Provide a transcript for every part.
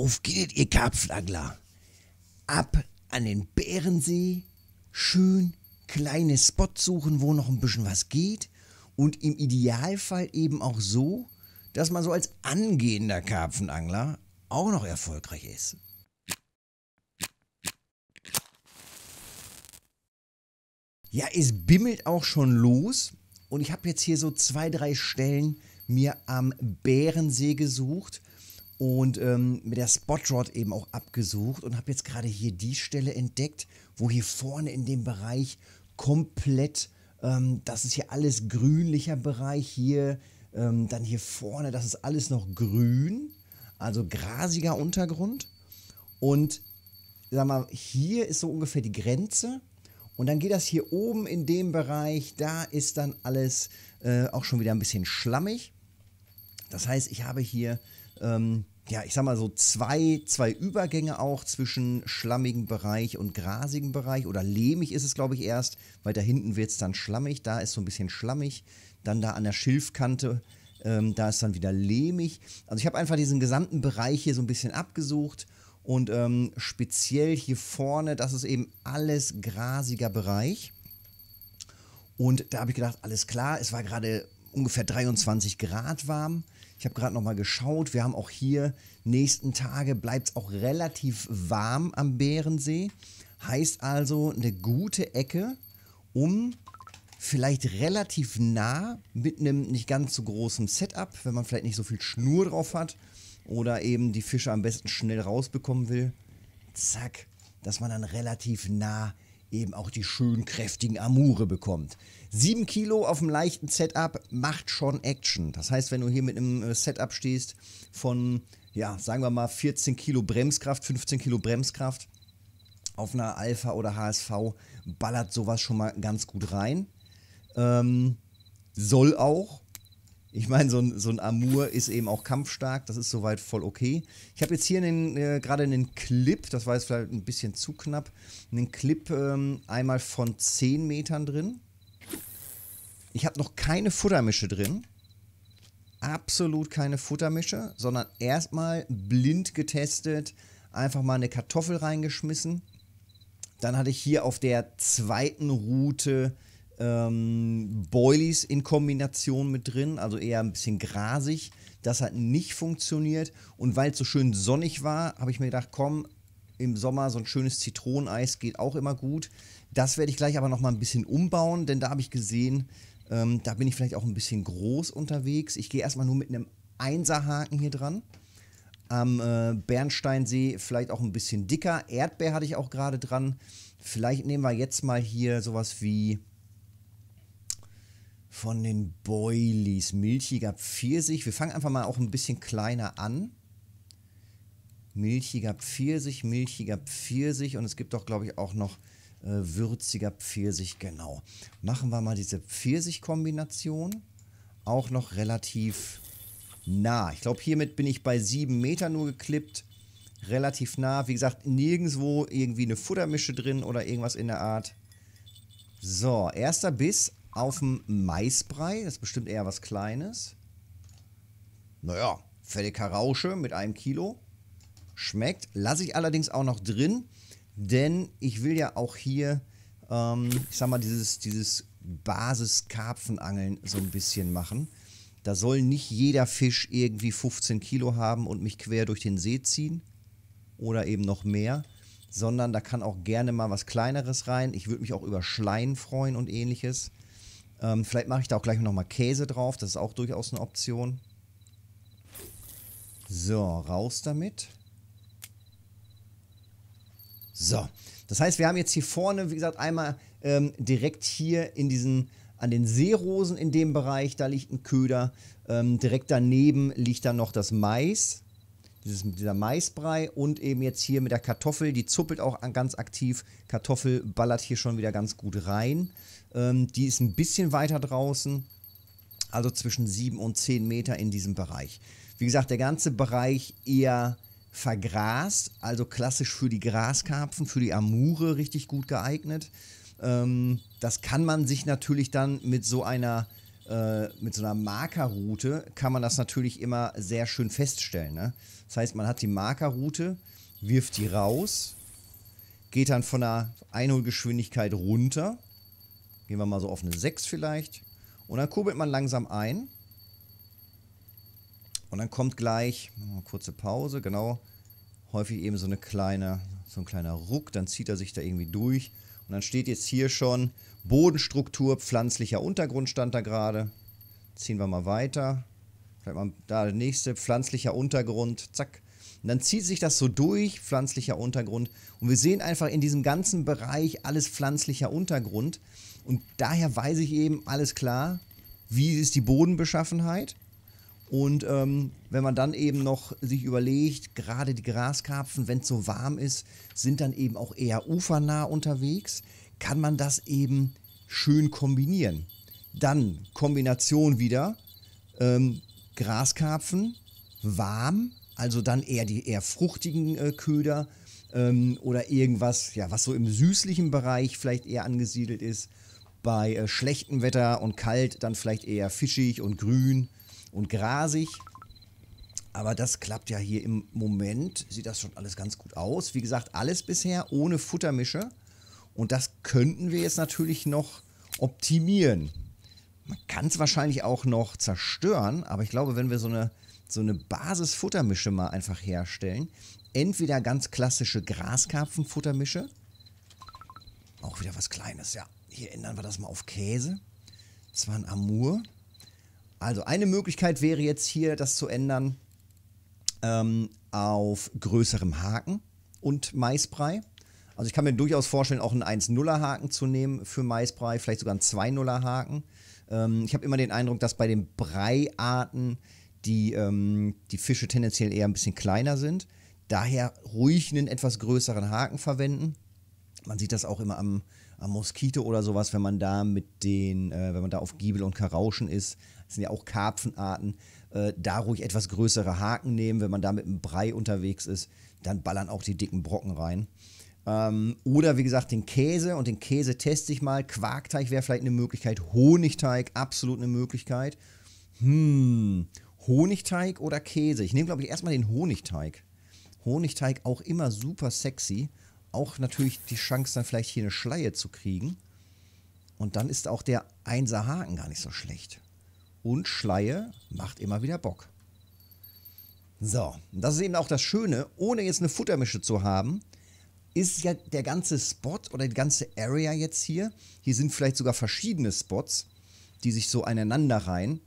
Auf geht, ihr Karpfenangler. Ab an den Bärensee, schön kleine Spots suchen, wo noch ein bisschen was geht und im Idealfall eben auch so, dass man so als angehender Karpfenangler auch noch erfolgreich ist. Ja, es bimmelt auch schon los und ich habe jetzt hier so zwei, drei Stellen mir am Bärensee gesucht, und ähm, mit der Spotrod eben auch abgesucht und habe jetzt gerade hier die Stelle entdeckt, wo hier vorne in dem Bereich komplett, ähm, das ist hier alles grünlicher Bereich hier, ähm, dann hier vorne, das ist alles noch grün, also grasiger Untergrund und sag mal, hier ist so ungefähr die Grenze und dann geht das hier oben in dem Bereich, da ist dann alles äh, auch schon wieder ein bisschen schlammig. Das heißt, ich habe hier ähm, ja, ich sag mal so zwei, zwei Übergänge auch zwischen schlammigem Bereich und grasigem Bereich oder lehmig ist es, glaube ich, erst. weil da hinten wird es dann schlammig, da ist so ein bisschen schlammig. Dann da an der Schilfkante, ähm, da ist dann wieder lehmig. Also ich habe einfach diesen gesamten Bereich hier so ein bisschen abgesucht und ähm, speziell hier vorne, das ist eben alles grasiger Bereich. Und da habe ich gedacht, alles klar, es war gerade ungefähr 23 Grad warm. Ich habe gerade noch mal geschaut. Wir haben auch hier nächsten Tage bleibt es auch relativ warm am Bärensee. Heißt also eine gute Ecke, um vielleicht relativ nah mit einem nicht ganz so großen Setup, wenn man vielleicht nicht so viel Schnur drauf hat oder eben die Fische am besten schnell rausbekommen will. Zack, dass man dann relativ nah eben auch die schön kräftigen Amure bekommt. 7 Kilo auf einem leichten Setup macht schon Action. Das heißt, wenn du hier mit einem äh, Setup stehst von, ja, sagen wir mal 14 Kilo Bremskraft, 15 Kilo Bremskraft auf einer Alpha oder HSV, ballert sowas schon mal ganz gut rein. Ähm, soll auch, ich meine, so ein, so ein Amur ist eben auch kampfstark, das ist soweit voll okay. Ich habe jetzt hier äh, gerade einen Clip, das war jetzt vielleicht ein bisschen zu knapp, einen Clip ähm, einmal von 10 Metern drin. Ich habe noch keine Futtermische drin. Absolut keine Futtermische, sondern erstmal blind getestet, einfach mal eine Kartoffel reingeschmissen. Dann hatte ich hier auf der zweiten Route ähm, Boilies in Kombination mit drin, also eher ein bisschen grasig. Das hat nicht funktioniert. Und weil es so schön sonnig war, habe ich mir gedacht, komm, im Sommer so ein schönes Zitroneneis geht auch immer gut. Das werde ich gleich aber nochmal ein bisschen umbauen, denn da habe ich gesehen, ähm, da bin ich vielleicht auch ein bisschen groß unterwegs. Ich gehe erstmal nur mit einem Einserhaken hier dran. Am äh, Bernsteinsee vielleicht auch ein bisschen dicker. Erdbeer hatte ich auch gerade dran. Vielleicht nehmen wir jetzt mal hier sowas wie von den Boilies. Milchiger Pfirsich. Wir fangen einfach mal auch ein bisschen kleiner an. Milchiger Pfirsich, milchiger Pfirsich. Und es gibt doch, glaube ich, auch noch äh, würziger Pfirsich. Genau. Machen wir mal diese Pfirsich-Kombination. Auch noch relativ nah. Ich glaube, hiermit bin ich bei 7 Meter nur geklippt. Relativ nah. Wie gesagt, nirgendwo irgendwie eine Futtermische drin oder irgendwas in der Art. So, erster Biss auf dem Maisbrei. Das ist bestimmt eher was Kleines. Naja, fette Karausche mit einem Kilo. Schmeckt. Lasse ich allerdings auch noch drin, denn ich will ja auch hier, ähm, ich sag mal, dieses, dieses Basis-Karpfenangeln so ein bisschen machen. Da soll nicht jeder Fisch irgendwie 15 Kilo haben und mich quer durch den See ziehen oder eben noch mehr, sondern da kann auch gerne mal was Kleineres rein. Ich würde mich auch über Schleien freuen und ähnliches. Ähm, vielleicht mache ich da auch gleich nochmal Käse drauf. Das ist auch durchaus eine Option. So, raus damit. So, das heißt, wir haben jetzt hier vorne, wie gesagt, einmal ähm, direkt hier in diesen, an den Seerosen in dem Bereich, da liegt ein Köder. Ähm, direkt daneben liegt dann noch das Mais dieses, dieser Maisbrei und eben jetzt hier mit der Kartoffel, die zuppelt auch ganz aktiv. Kartoffel ballert hier schon wieder ganz gut rein. Ähm, die ist ein bisschen weiter draußen, also zwischen 7 und 10 Meter in diesem Bereich. Wie gesagt, der ganze Bereich eher vergrast, also klassisch für die Graskarpfen, für die Amure richtig gut geeignet. Ähm, das kann man sich natürlich dann mit so einer äh, mit so einer Markerroute kann man das natürlich immer sehr schön feststellen. Ne? Das heißt, man hat die Markerroute, wirft die raus, geht dann von der Einholgeschwindigkeit runter. Gehen wir mal so auf eine 6 vielleicht. Und dann kurbelt man langsam ein. Und dann kommt gleich, kurze Pause, genau, häufig eben so eine kleine, so ein kleiner Ruck, dann zieht er sich da irgendwie durch. Und dann steht jetzt hier schon Bodenstruktur, pflanzlicher Untergrund stand da gerade. Ziehen wir mal weiter. Vielleicht mal da der nächste, pflanzlicher Untergrund, zack. Und dann zieht sich das so durch, pflanzlicher Untergrund. Und wir sehen einfach in diesem ganzen Bereich alles pflanzlicher Untergrund. Und daher weiß ich eben, alles klar, wie ist die Bodenbeschaffenheit. Und ähm, wenn man dann eben noch sich überlegt, gerade die Graskarpfen, wenn es so warm ist, sind dann eben auch eher ufernah unterwegs kann man das eben schön kombinieren. Dann Kombination wieder ähm, Graskarpfen, warm, also dann eher die eher fruchtigen äh, Köder ähm, oder irgendwas, ja, was so im süßlichen Bereich vielleicht eher angesiedelt ist. Bei äh, schlechtem Wetter und kalt dann vielleicht eher fischig und grün und grasig. Aber das klappt ja hier im Moment. Sieht das schon alles ganz gut aus. Wie gesagt, alles bisher ohne Futtermische. Und das könnten wir jetzt natürlich noch optimieren. Man kann es wahrscheinlich auch noch zerstören, aber ich glaube, wenn wir so eine, so eine Basis-Futtermische mal einfach herstellen, entweder ganz klassische Graskarpfenfuttermische, auch wieder was Kleines, ja. Hier ändern wir das mal auf Käse. Das war ein Amur. Also eine Möglichkeit wäre jetzt hier, das zu ändern ähm, auf größerem Haken und Maisbrei. Also ich kann mir durchaus vorstellen, auch einen 1-0er Haken zu nehmen für Maisbrei, vielleicht sogar einen 2-0er Haken. Ähm, ich habe immer den Eindruck, dass bei den Breiarten die, ähm, die Fische tendenziell eher ein bisschen kleiner sind. Daher ruhig einen etwas größeren Haken verwenden. Man sieht das auch immer am, am Moskito oder sowas, wenn man da mit den, äh, wenn man da auf Giebel und Karauschen ist, das sind ja auch Karpfenarten, äh, da ruhig etwas größere Haken nehmen, wenn man da mit einem Brei unterwegs ist, dann ballern auch die dicken Brocken rein. Ähm, oder wie gesagt, den Käse und den Käse teste ich mal. Quarkteig wäre vielleicht eine Möglichkeit. Honigteig, absolut eine Möglichkeit. Hm, Honigteig oder Käse? Ich nehme, glaube ich, erstmal den Honigteig. Honigteig auch immer super sexy. Auch natürlich die Chance, dann vielleicht hier eine Schleie zu kriegen. Und dann ist auch der Einser Haken gar nicht so schlecht. Und Schleie macht immer wieder Bock. So, das ist eben auch das Schöne, ohne jetzt eine Futtermische zu haben, ist ja der ganze Spot oder die ganze Area jetzt hier. Hier sind vielleicht sogar verschiedene Spots, die sich so aneinander reihen.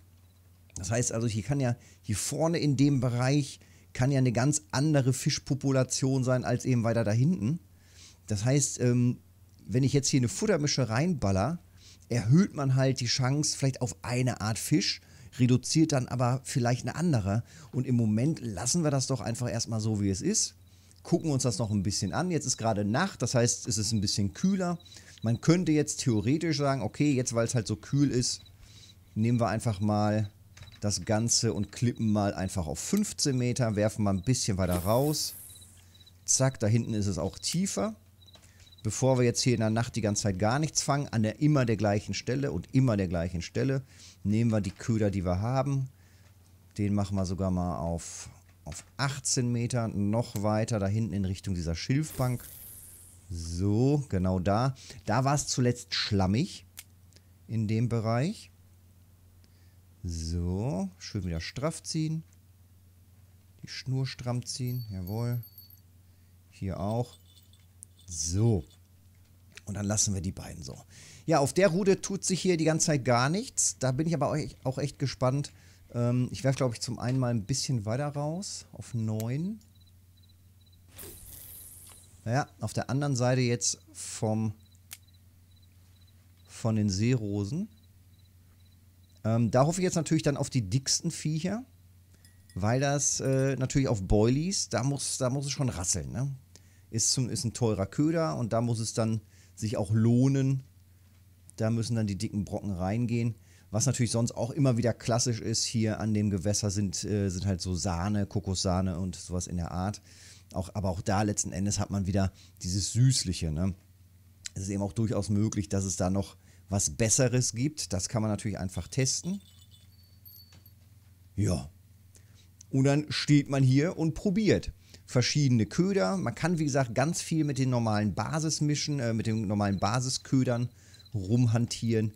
Das heißt also, hier kann ja, hier vorne in dem Bereich kann ja eine ganz andere Fischpopulation sein als eben weiter da hinten. Das heißt, ähm, wenn ich jetzt hier eine Futtermische reinballer, erhöht man halt die Chance vielleicht auf eine Art Fisch, reduziert dann aber vielleicht eine andere. Und im Moment lassen wir das doch einfach erstmal so, wie es ist gucken uns das noch ein bisschen an. Jetzt ist gerade Nacht, das heißt, es ist ein bisschen kühler. Man könnte jetzt theoretisch sagen, okay, jetzt weil es halt so kühl ist, nehmen wir einfach mal das Ganze und klippen mal einfach auf 15 Meter, werfen mal ein bisschen weiter raus. Zack, da hinten ist es auch tiefer. Bevor wir jetzt hier in der Nacht die ganze Zeit gar nichts fangen, an der immer der gleichen Stelle und immer der gleichen Stelle, nehmen wir die Köder, die wir haben. Den machen wir sogar mal auf auf 18 Meter, noch weiter da hinten in Richtung dieser Schilfbank. So, genau da. Da war es zuletzt schlammig in dem Bereich. So, schön wieder straff ziehen. Die Schnur stramm ziehen, jawohl. Hier auch. So. Und dann lassen wir die beiden so. Ja, auf der Route tut sich hier die ganze Zeit gar nichts. Da bin ich aber auch echt gespannt, ähm, ich werfe, glaube ich, zum einen mal ein bisschen weiter raus auf 9. Naja, auf der anderen Seite jetzt vom von den Seerosen. Ähm, da hoffe ich jetzt natürlich dann auf die dicksten Viecher, weil das äh, natürlich auf Boilies, da muss, da muss es schon rasseln. Ne? Ist, zum, ist ein teurer Köder und da muss es dann sich auch lohnen. Da müssen dann die dicken Brocken reingehen. Was natürlich sonst auch immer wieder klassisch ist hier an dem Gewässer sind, äh, sind halt so Sahne, Kokossahne und sowas in der Art. Auch, aber auch da letzten Endes hat man wieder dieses Süßliche. Ne? Es ist eben auch durchaus möglich, dass es da noch was Besseres gibt. Das kann man natürlich einfach testen. Ja. Und dann steht man hier und probiert verschiedene Köder. Man kann, wie gesagt, ganz viel mit den normalen Basismischen, äh, mit den normalen Basisködern rumhantieren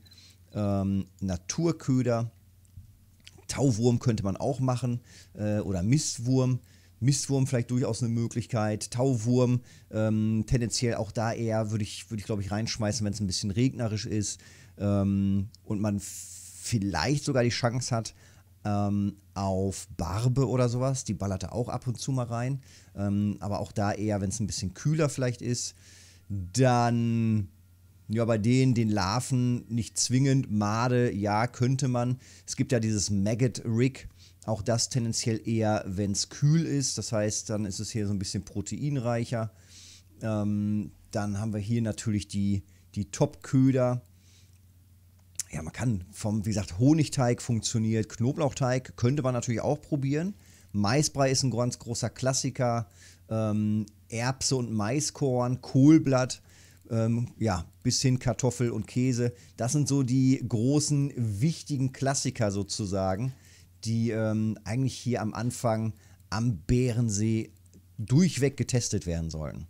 ähm, Naturköder, Tauwurm könnte man auch machen äh, oder Mistwurm. Mistwurm vielleicht durchaus eine Möglichkeit. Tauwurm ähm, tendenziell auch da eher würde ich, würd ich glaube ich, reinschmeißen, wenn es ein bisschen regnerisch ist ähm, und man vielleicht sogar die Chance hat ähm, auf Barbe oder sowas. Die ballert ballerte auch ab und zu mal rein. Ähm, aber auch da eher, wenn es ein bisschen kühler vielleicht ist. Dann ja, bei denen, den Larven nicht zwingend, Made, ja, könnte man. Es gibt ja dieses Maggot Rig, auch das tendenziell eher, wenn es kühl ist. Das heißt, dann ist es hier so ein bisschen proteinreicher. Ähm, dann haben wir hier natürlich die, die Top-Köder. Ja, man kann vom, wie gesagt, Honigteig funktioniert, Knoblauchteig könnte man natürlich auch probieren. Maisbrei ist ein ganz großer Klassiker. Ähm, Erbse und Maiskorn, Kohlblatt ähm, ja, bis hin Kartoffel und Käse. Das sind so die großen, wichtigen Klassiker sozusagen, die ähm, eigentlich hier am Anfang am Bärensee durchweg getestet werden sollen.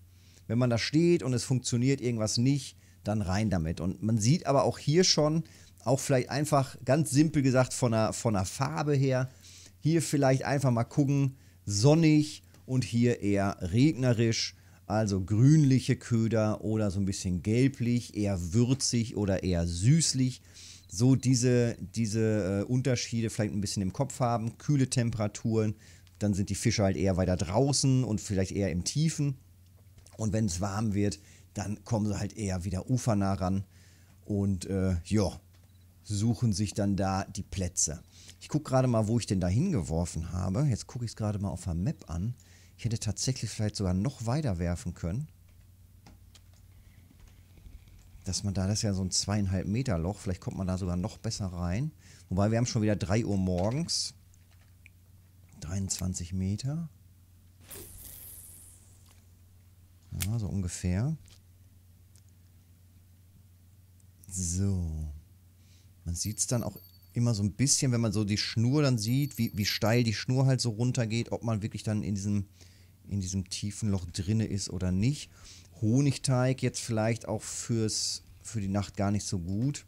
Wenn man da steht und es funktioniert irgendwas nicht, dann rein damit. Und man sieht aber auch hier schon, auch vielleicht einfach ganz simpel gesagt von der, von der Farbe her, hier vielleicht einfach mal gucken, sonnig und hier eher regnerisch also grünliche Köder oder so ein bisschen gelblich, eher würzig oder eher süßlich. So diese, diese äh, Unterschiede vielleicht ein bisschen im Kopf haben, kühle Temperaturen, dann sind die Fische halt eher weiter draußen und vielleicht eher im Tiefen. Und wenn es warm wird, dann kommen sie halt eher wieder ufernah ran und äh, ja, suchen sich dann da die Plätze. Ich gucke gerade mal, wo ich den da hingeworfen habe. Jetzt gucke ich es gerade mal auf der Map an. Ich hätte tatsächlich vielleicht sogar noch weiter werfen können. Dass man da, das ist ja so ein zweieinhalb Meter Loch, vielleicht kommt man da sogar noch besser rein. Wobei wir haben schon wieder 3 Uhr morgens. 23 Meter. Ja, so ungefähr. So. Man sieht es dann auch immer so ein bisschen, wenn man so die Schnur dann sieht, wie, wie steil die Schnur halt so runtergeht, ob man wirklich dann in diesem in diesem tiefen Loch drinne ist oder nicht. Honigteig jetzt vielleicht auch fürs, für die Nacht gar nicht so gut.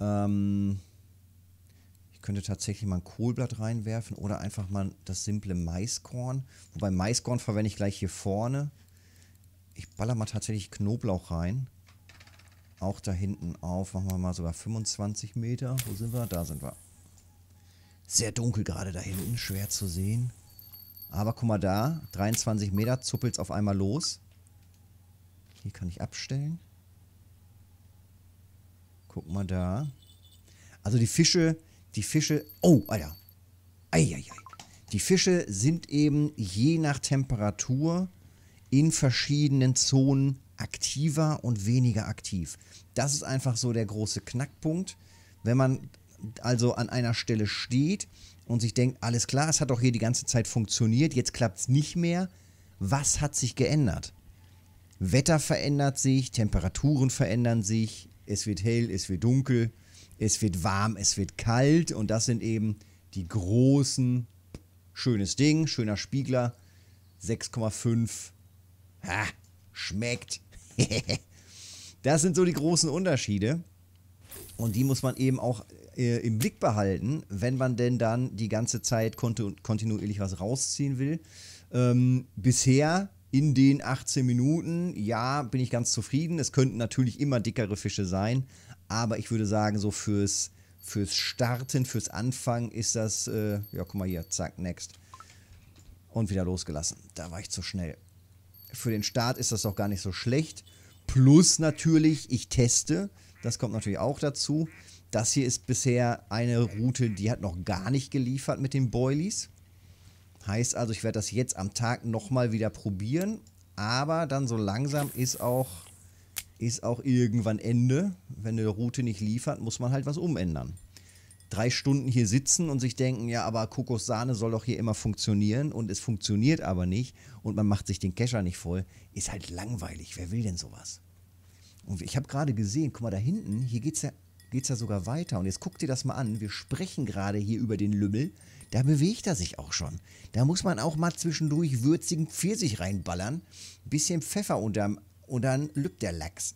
Ähm, ich könnte tatsächlich mal ein Kohlblatt reinwerfen oder einfach mal das simple Maiskorn. Wobei Maiskorn verwende ich gleich hier vorne. Ich baller mal tatsächlich Knoblauch rein. Auch da hinten auf. Machen wir mal sogar 25 Meter. Wo sind wir? Da sind wir. Sehr dunkel gerade da hinten. Schwer zu sehen. Aber guck mal da, 23 Meter, zuppelt es auf einmal los. Hier kann ich abstellen. Guck mal da. Also die Fische, die Fische, oh, Alter. Ah Eieiei. Die Fische sind eben je nach Temperatur in verschiedenen Zonen aktiver und weniger aktiv. Das ist einfach so der große Knackpunkt. Wenn man also an einer Stelle steht und sich denkt, alles klar, es hat doch hier die ganze Zeit funktioniert, jetzt klappt es nicht mehr. Was hat sich geändert? Wetter verändert sich, Temperaturen verändern sich, es wird hell, es wird dunkel, es wird warm, es wird kalt und das sind eben die großen, schönes Ding, schöner Spiegler, 6,5, ha, schmeckt. das sind so die großen Unterschiede und die muss man eben auch äh, im Blick behalten, wenn man denn dann die ganze Zeit kontinuierlich was rausziehen will. Ähm, bisher in den 18 Minuten, ja, bin ich ganz zufrieden. Es könnten natürlich immer dickere Fische sein, aber ich würde sagen, so fürs, fürs Starten, fürs Anfangen ist das, äh, ja, guck mal hier, zack, next. Und wieder losgelassen. Da war ich zu schnell. Für den Start ist das doch gar nicht so schlecht. Plus natürlich, ich teste. Das kommt natürlich auch dazu. Das hier ist bisher eine Route, die hat noch gar nicht geliefert mit den Boilies. Heißt also, ich werde das jetzt am Tag nochmal wieder probieren. Aber dann so langsam ist auch, ist auch irgendwann Ende. Wenn eine Route nicht liefert, muss man halt was umändern. Drei Stunden hier sitzen und sich denken, ja, aber Kokossahne soll doch hier immer funktionieren und es funktioniert aber nicht und man macht sich den Kescher nicht voll, ist halt langweilig. Wer will denn sowas? Und ich habe gerade gesehen, guck mal da hinten, hier geht's ja, geht's ja sogar weiter. Und jetzt guck dir das mal an. Wir sprechen gerade hier über den Lümmel. Da bewegt er sich auch schon. Da muss man auch mal zwischendurch würzigen Pfirsich reinballern. bisschen Pfeffer unterm, und dann lübt der Lachs.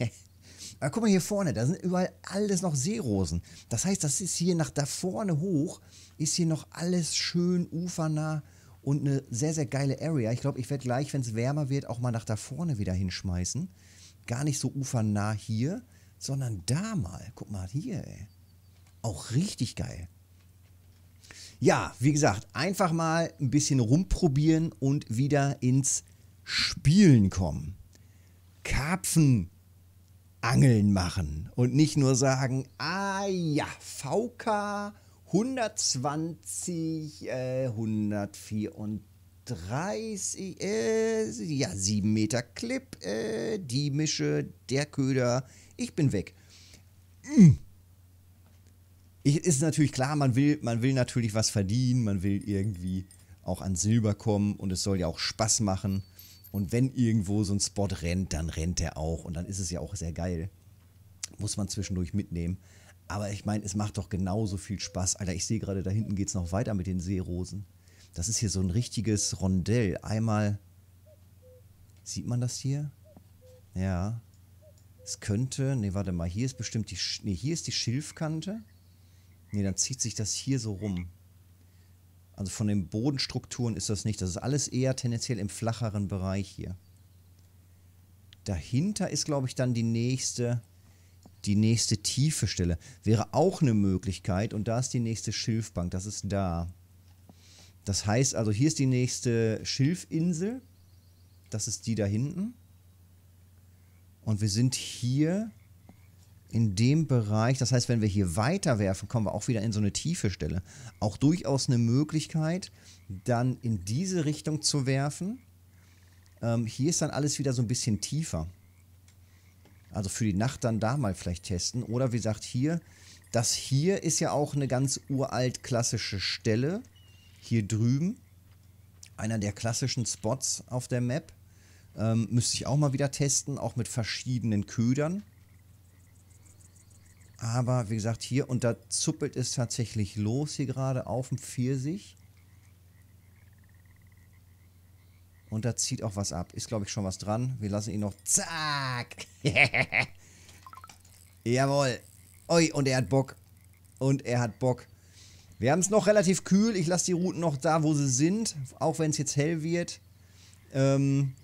Aber ah, guck mal hier vorne, da sind überall alles noch Seerosen. Das heißt, das ist hier nach da vorne hoch, ist hier noch alles schön ufernah und eine sehr, sehr geile Area. Ich glaube, ich werde gleich, wenn es wärmer wird, auch mal nach da vorne wieder hinschmeißen gar nicht so ufernah hier, sondern da mal. Guck mal hier, ey. Auch richtig geil. Ja, wie gesagt, einfach mal ein bisschen rumprobieren und wieder ins Spielen kommen. Karpfenangeln machen und nicht nur sagen, ah ja, VK 120, äh, 124. 30, äh, ja, 7 Meter Clip, äh, die Mische, der Köder, ich bin weg. Mm. Ich, ist natürlich klar, man will, man will natürlich was verdienen, man will irgendwie auch an Silber kommen und es soll ja auch Spaß machen. Und wenn irgendwo so ein Spot rennt, dann rennt er auch und dann ist es ja auch sehr geil. Muss man zwischendurch mitnehmen. Aber ich meine, es macht doch genauso viel Spaß. Alter, ich sehe gerade, da hinten geht es noch weiter mit den Seerosen. Das ist hier so ein richtiges Rondell. Einmal. Sieht man das hier? Ja. Es könnte. Ne, warte mal. Hier ist bestimmt die. Ne, hier ist die Schilfkante. Ne, dann zieht sich das hier so rum. Also von den Bodenstrukturen ist das nicht. Das ist alles eher tendenziell im flacheren Bereich hier. Dahinter ist, glaube ich, dann die nächste, die nächste tiefe Stelle. Wäre auch eine Möglichkeit. Und da ist die nächste Schilfbank. Das ist da. Das heißt also, hier ist die nächste Schilfinsel. Das ist die da hinten. Und wir sind hier in dem Bereich. Das heißt, wenn wir hier weiterwerfen, kommen wir auch wieder in so eine tiefe Stelle. Auch durchaus eine Möglichkeit, dann in diese Richtung zu werfen. Ähm, hier ist dann alles wieder so ein bisschen tiefer. Also für die Nacht dann da mal vielleicht testen. Oder wie gesagt, hier, das hier ist ja auch eine ganz uralt klassische Stelle hier drüben. Einer der klassischen Spots auf der Map. Ähm, müsste ich auch mal wieder testen, auch mit verschiedenen Ködern. Aber wie gesagt, hier, und da zuppelt es tatsächlich los hier gerade auf dem Pfirsich. Und da zieht auch was ab. Ist, glaube ich, schon was dran. Wir lassen ihn noch. Zack! Jawohl. Ui, und er hat Bock. Und er hat Bock. Wir haben es noch relativ kühl. Ich lasse die Routen noch da, wo sie sind. Auch wenn es jetzt hell wird. Ähm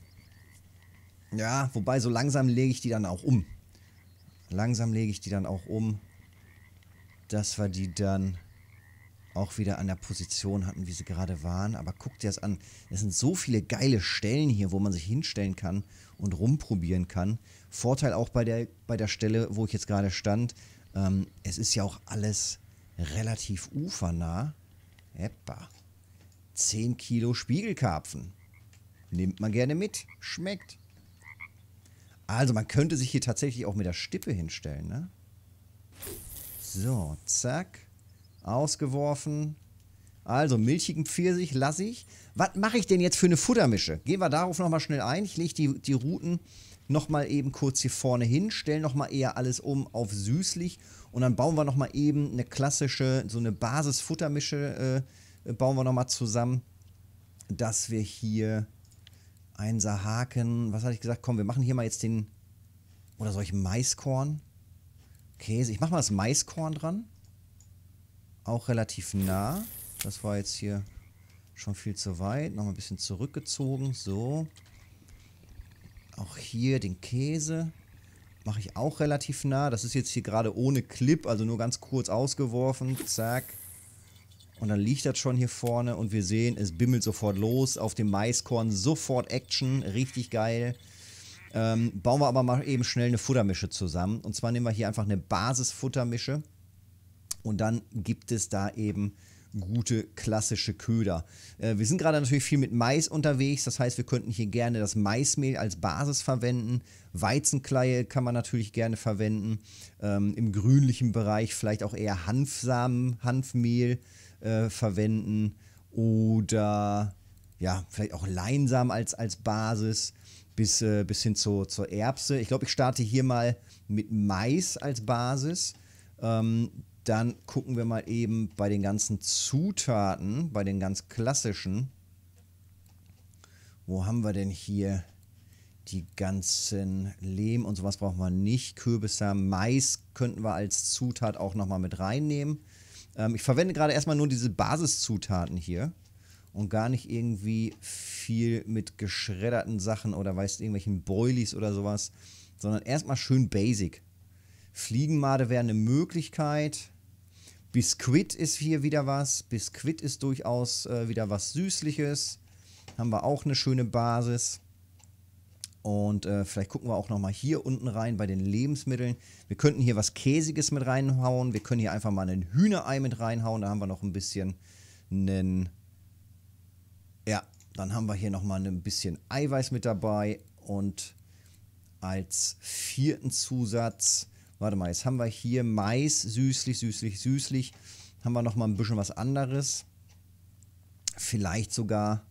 ja, wobei so langsam lege ich die dann auch um. Langsam lege ich die dann auch um, dass wir die dann auch wieder an der Position hatten, wie sie gerade waren. Aber guckt dir das an. Es sind so viele geile Stellen hier, wo man sich hinstellen kann und rumprobieren kann. Vorteil auch bei der, bei der Stelle, wo ich jetzt gerade stand. Ähm, es ist ja auch alles relativ ufernah. Eppa. 10 Kilo Spiegelkarpfen. Nimmt man gerne mit. Schmeckt. Also man könnte sich hier tatsächlich auch mit der Stippe hinstellen, ne? So, zack. Ausgeworfen. Also, milchigen Pfirsich lasse ich. Was mache ich denn jetzt für eine Futtermische? Gehen wir darauf nochmal schnell ein. Ich lege die, die Routen nochmal eben kurz hier vorne hin, stellen nochmal eher alles um auf süßlich und dann bauen wir nochmal eben eine klassische, so eine Basis-Futtermische äh, bauen wir nochmal zusammen, dass wir hier einser Haken, was hatte ich gesagt, komm, wir machen hier mal jetzt den, oder soll ich Maiskorn? Käse, ich mache mal das Maiskorn dran. Auch relativ nah. Das war jetzt hier schon viel zu weit. Nochmal ein bisschen zurückgezogen. So. Auch hier den Käse mache ich auch relativ nah. Das ist jetzt hier gerade ohne Clip, also nur ganz kurz ausgeworfen. Zack. Und dann liegt das schon hier vorne und wir sehen, es bimmelt sofort los. Auf dem Maiskorn sofort Action, richtig geil. Ähm, bauen wir aber mal eben schnell eine Futtermische zusammen. Und zwar nehmen wir hier einfach eine Basisfuttermische. Und dann gibt es da eben gute klassische Köder. Äh, wir sind gerade natürlich viel mit Mais unterwegs, das heißt, wir könnten hier gerne das Maismehl als Basis verwenden. Weizenkleie kann man natürlich gerne verwenden. Ähm, Im grünlichen Bereich vielleicht auch eher Hanfsamen, Hanfmehl äh, verwenden oder ja, vielleicht auch Leinsamen als, als Basis bis, äh, bis hin zu, zur Erbse. Ich glaube, ich starte hier mal mit Mais als Basis. Ähm, dann gucken wir mal eben bei den ganzen Zutaten, bei den ganz klassischen. Wo haben wir denn hier die ganzen Lehm und sowas brauchen wir nicht. Kürbisse, Mais könnten wir als Zutat auch nochmal mit reinnehmen. Ähm, ich verwende gerade erstmal nur diese Basiszutaten hier und gar nicht irgendwie viel mit geschredderten Sachen oder weißt irgendwelchen Boilies oder sowas, sondern erstmal schön basic. Fliegenmade wäre eine Möglichkeit. Biskuit ist hier wieder was. Biskuit ist durchaus äh, wieder was Süßliches. Haben wir auch eine schöne Basis. Und äh, vielleicht gucken wir auch nochmal hier unten rein bei den Lebensmitteln. Wir könnten hier was Käsiges mit reinhauen. Wir können hier einfach mal ein Hühnerei mit reinhauen. Da haben wir noch ein bisschen einen... Ja, dann haben wir hier nochmal ein bisschen Eiweiß mit dabei. Und als vierten Zusatz Warte mal, jetzt haben wir hier Mais, süßlich, süßlich, süßlich. Haben wir nochmal ein bisschen was anderes. Vielleicht sogar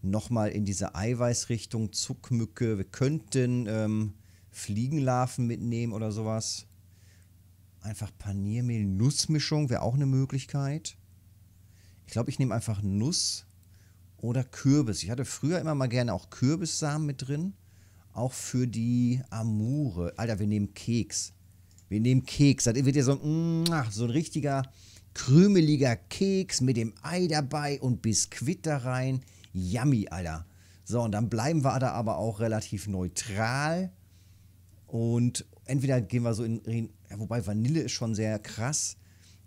nochmal in diese Eiweißrichtung, Zuckmücke. Wir könnten ähm, Fliegenlarven mitnehmen oder sowas. Einfach Paniermehl-Nussmischung wäre auch eine Möglichkeit. Ich glaube, ich nehme einfach Nuss oder Kürbis. Ich hatte früher immer mal gerne auch Kürbissamen mit drin. Auch für die Amure. Alter, wir nehmen Keks. Wir nehmen Keks. Das wird ja so, so ein richtiger krümeliger Keks mit dem Ei dabei und Biskuit da rein. Yummy, Alter. So, und dann bleiben wir da aber auch relativ neutral. Und entweder gehen wir so in, in ja, wobei Vanille ist schon sehr krass.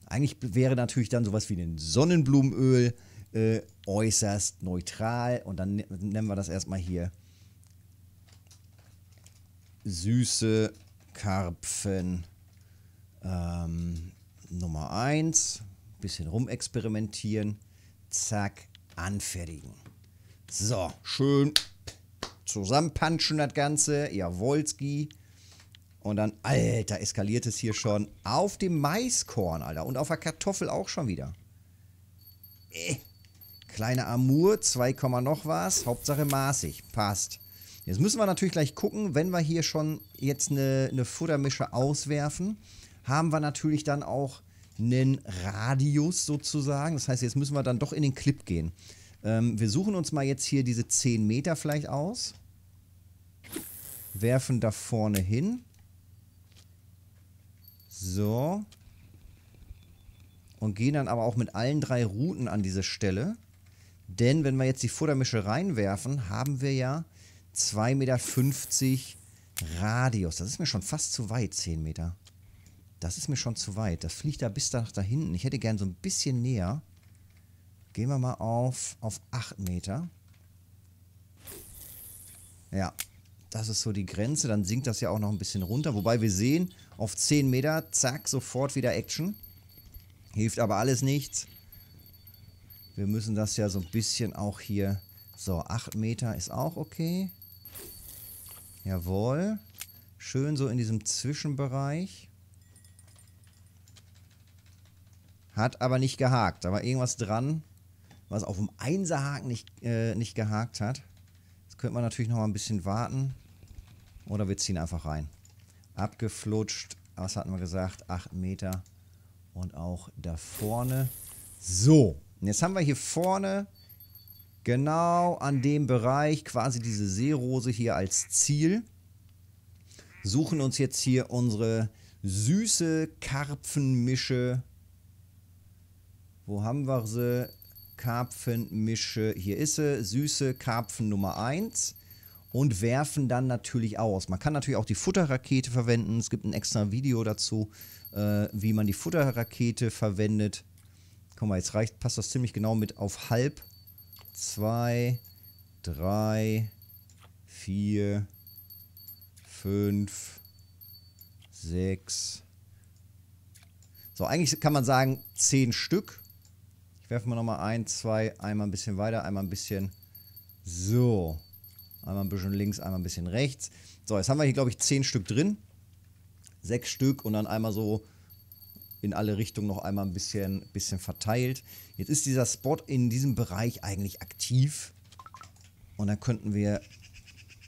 Eigentlich wäre natürlich dann sowas wie ein Sonnenblumenöl äh, äußerst neutral. Und dann ne-, nennen wir das erstmal hier süße Karpfen ähm, Nummer 1, bisschen rumexperimentieren, zack, anfertigen. So, schön zusammenpanschen das Ganze, Jawolski. Und dann, Alter, eskaliert es hier schon auf dem Maiskorn, Alter. Und auf der Kartoffel auch schon wieder. Äh. Kleine Amur, 2, noch was. Hauptsache maßig. Passt. Jetzt müssen wir natürlich gleich gucken, wenn wir hier schon jetzt eine, eine Futtermische auswerfen, haben wir natürlich dann auch einen Radius sozusagen. Das heißt, jetzt müssen wir dann doch in den Clip gehen. Ähm, wir suchen uns mal jetzt hier diese 10 Meter vielleicht aus. Werfen da vorne hin. So. Und gehen dann aber auch mit allen drei Routen an diese Stelle. Denn wenn wir jetzt die Futtermische reinwerfen, haben wir ja 2,50 Meter Radius. Das ist mir schon fast zu weit, 10 Meter. Das ist mir schon zu weit. Das fliegt da bis nach da hinten. Ich hätte gern so ein bisschen näher. Gehen wir mal auf, auf 8 Meter. Ja, das ist so die Grenze. Dann sinkt das ja auch noch ein bisschen runter. Wobei wir sehen, auf 10 Meter, zack, sofort wieder Action. Hilft aber alles nichts. Wir müssen das ja so ein bisschen auch hier... So, 8 Meter ist auch okay. Jawohl. Schön so in diesem Zwischenbereich. Hat aber nicht gehakt. Da war irgendwas dran, was auf dem Einserhaken nicht, äh, nicht gehakt hat. Jetzt könnte man natürlich noch mal ein bisschen warten. Oder wir ziehen einfach rein. Abgeflutscht. Was hatten wir gesagt? 8 Meter. Und auch da vorne. So. Und jetzt haben wir hier vorne genau an dem Bereich quasi diese Seerose hier als Ziel. Suchen uns jetzt hier unsere süße Karpfenmische wo haben wir sie? Karpfenmische. Hier ist sie. Süße Karpfen Nummer 1 und werfen dann natürlich aus. Man kann natürlich auch die Futterrakete verwenden. Es gibt ein extra Video dazu, äh, wie man die Futterrakete verwendet. Guck mal, jetzt reicht, passt das ziemlich genau mit auf halb. Zwei, drei, vier, fünf, sechs. So, eigentlich kann man sagen zehn Stück. Werfen wir nochmal ein, zwei, einmal ein bisschen weiter, einmal ein bisschen so. Einmal ein bisschen links, einmal ein bisschen rechts. So, jetzt haben wir hier, glaube ich, zehn Stück drin. Sechs Stück und dann einmal so in alle Richtungen noch einmal ein bisschen, bisschen verteilt. Jetzt ist dieser Spot in diesem Bereich eigentlich aktiv. Und dann könnten wir,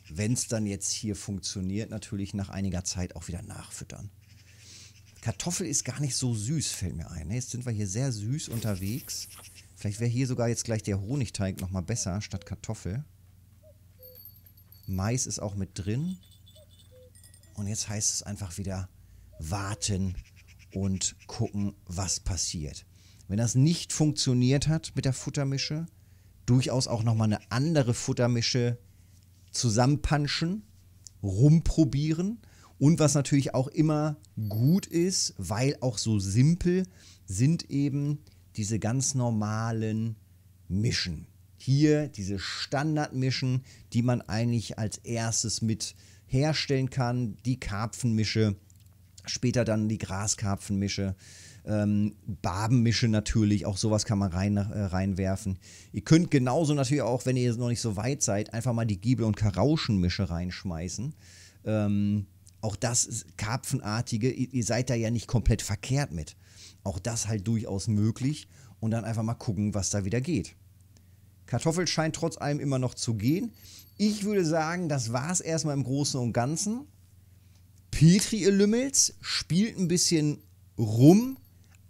wenn es dann jetzt hier funktioniert, natürlich nach einiger Zeit auch wieder nachfüttern. Kartoffel ist gar nicht so süß, fällt mir ein. Ne? Jetzt sind wir hier sehr süß unterwegs. Vielleicht wäre hier sogar jetzt gleich der Honigteig nochmal besser statt Kartoffel. Mais ist auch mit drin. Und jetzt heißt es einfach wieder warten und gucken, was passiert. Wenn das nicht funktioniert hat mit der Futtermische, durchaus auch nochmal eine andere Futtermische zusammenpanschen, rumprobieren und was natürlich auch immer gut ist, weil auch so simpel, sind eben diese ganz normalen Mischen. Hier diese Standardmischen, die man eigentlich als erstes mit herstellen kann. Die Karpfenmische, später dann die Graskarpfenmische, ähm, Barbenmische natürlich, auch sowas kann man rein, äh, reinwerfen. Ihr könnt genauso natürlich auch, wenn ihr noch nicht so weit seid, einfach mal die Giebel- und Karauschenmische reinschmeißen. Ähm, auch das Karpfenartige, ihr seid da ja nicht komplett verkehrt mit. Auch das halt durchaus möglich und dann einfach mal gucken, was da wieder geht. Kartoffel scheint trotz allem immer noch zu gehen. Ich würde sagen, das war es erstmal im Großen und Ganzen. Petri, ihr Lümmels, spielt ein bisschen rum,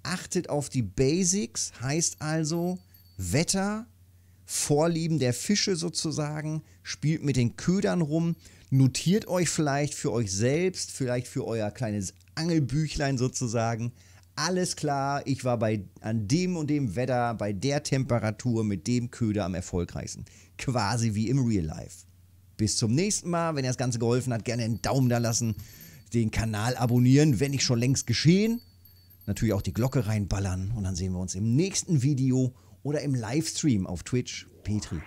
achtet auf die Basics, heißt also Wetter, Vorlieben der Fische sozusagen, spielt mit den Ködern rum, notiert euch vielleicht für euch selbst, vielleicht für euer kleines Angelbüchlein sozusagen. Alles klar, ich war bei an dem und dem Wetter, bei der Temperatur mit dem Köder am erfolgreichsten. Quasi wie im Real Life. Bis zum nächsten Mal. Wenn ihr das Ganze geholfen hat, gerne einen Daumen da lassen, den Kanal abonnieren, wenn nicht schon längst geschehen. Natürlich auch die Glocke reinballern und dann sehen wir uns im nächsten Video oder im Livestream auf Twitch. Petri.